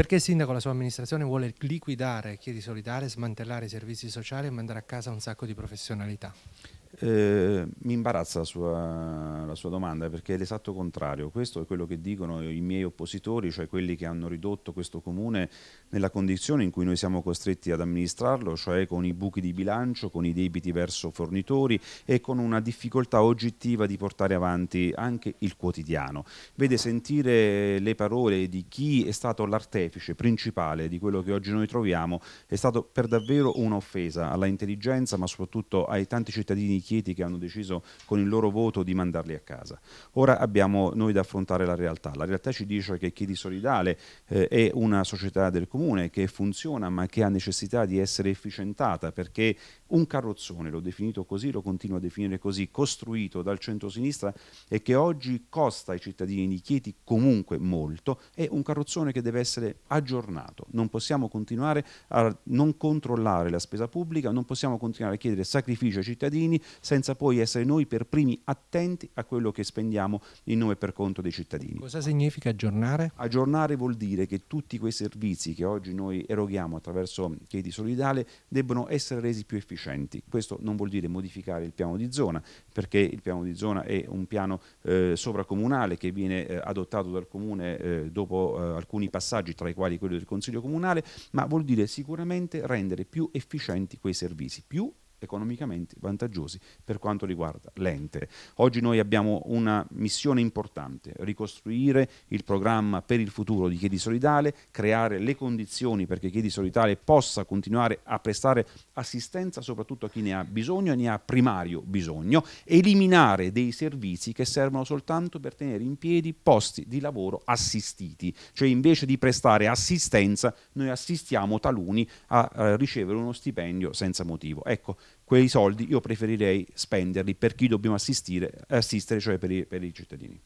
Perché il sindaco e la sua amministrazione vuole liquidare Chiedi Solidare, smantellare i servizi sociali e mandare a casa un sacco di professionalità? Eh, mi imbarazza la sua, la sua, domanda perché è l'esatto contrario. Questo è quello che dicono i miei oppositori, cioè quelli che hanno ridotto questo comune nella condizione in cui noi siamo costretti ad amministrarlo, cioè con i buchi di bilancio, con i debiti verso fornitori e con una difficoltà oggettiva di portare avanti anche il quotidiano. Vede sentire le parole di chi è stato l'artefice principale di quello che oggi noi troviamo è stato per davvero un'offesa alla intelligenza, ma soprattutto ai tanti cittadini inquieti che hanno deciso con il loro voto di mandarli a casa. Ora abbiamo noi da affrontare la realtà. La realtà ci dice che Chiedi Solidale eh, è una società del comune che funziona ma che ha necessità di essere efficientata perché un carrozzone, l'ho definito così, lo continuo a definire così, costruito dal centro-sinistra e che oggi costa ai cittadini di Chieti comunque molto, è un carrozzone che deve essere aggiornato. Non possiamo continuare a non controllare la spesa pubblica, non possiamo continuare a chiedere sacrifici ai cittadini senza poi essere noi per primi attenti a quello che spendiamo in nome per conto dei cittadini. Cosa significa aggiornare? Aggiornare vuol dire che tutti quei servizi che oggi noi eroghiamo attraverso Chiedi Solidale debbono essere resi più efficienti. Questo non vuol dire modificare il piano di zona, perché il piano di zona è un piano eh, sovracomunale che viene eh, adottato dal comune eh, dopo eh, alcuni passaggi, tra i quali quello del Consiglio Comunale, ma vuol dire sicuramente rendere più efficienti quei servizi, più economicamente vantaggiosi per quanto riguarda l'ente. Oggi noi abbiamo una missione importante, ricostruire il programma per il futuro di Chiedi Solidale, creare le condizioni perché Chiedi Solidale possa continuare a prestare assistenza soprattutto a chi ne ha bisogno e ne ha primario bisogno, eliminare dei servizi che servono soltanto per tenere in piedi posti di lavoro assistiti, cioè invece di prestare assistenza noi assistiamo taluni a, a eh, ricevere uno stipendio senza motivo. Ecco, quei soldi io preferirei spenderli per chi dobbiamo assistere, assistere cioè per i, per i cittadini.